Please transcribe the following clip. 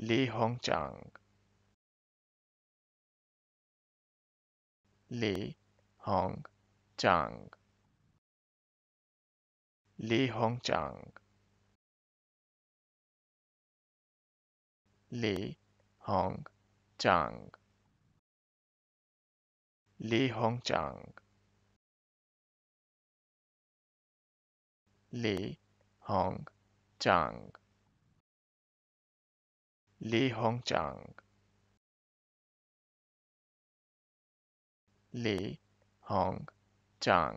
Li Hong Li Lee Li Chang. Li Hong Li Lee Li Chang. 李鸿章。李鸿章。